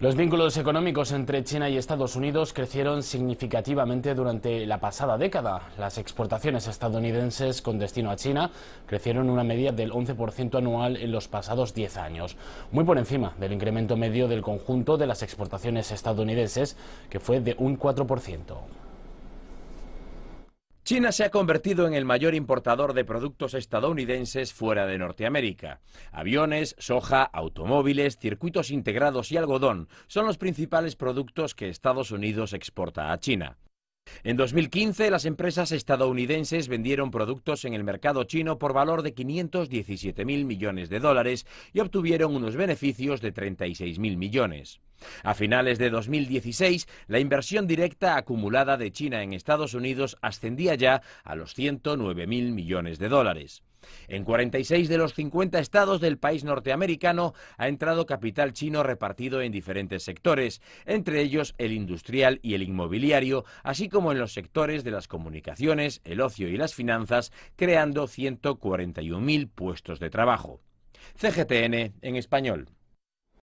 Los vínculos económicos entre China y Estados Unidos crecieron significativamente durante la pasada década. Las exportaciones estadounidenses con destino a China crecieron una media del 11% anual en los pasados 10 años, muy por encima del incremento medio del conjunto de las exportaciones estadounidenses, que fue de un 4%. China se ha convertido en el mayor importador de productos estadounidenses fuera de Norteamérica. Aviones, soja, automóviles, circuitos integrados y algodón son los principales productos que Estados Unidos exporta a China. En 2015, las empresas estadounidenses vendieron productos en el mercado chino por valor de 517 mil millones de dólares y obtuvieron unos beneficios de 36 mil millones. A finales de 2016, la inversión directa acumulada de China en Estados Unidos ascendía ya a los 109.000 millones de dólares. En 46 de los 50 estados del país norteamericano ha entrado capital chino repartido en diferentes sectores, entre ellos el industrial y el inmobiliario, así como en los sectores de las comunicaciones, el ocio y las finanzas, creando 141.000 puestos de trabajo. CGTN en español.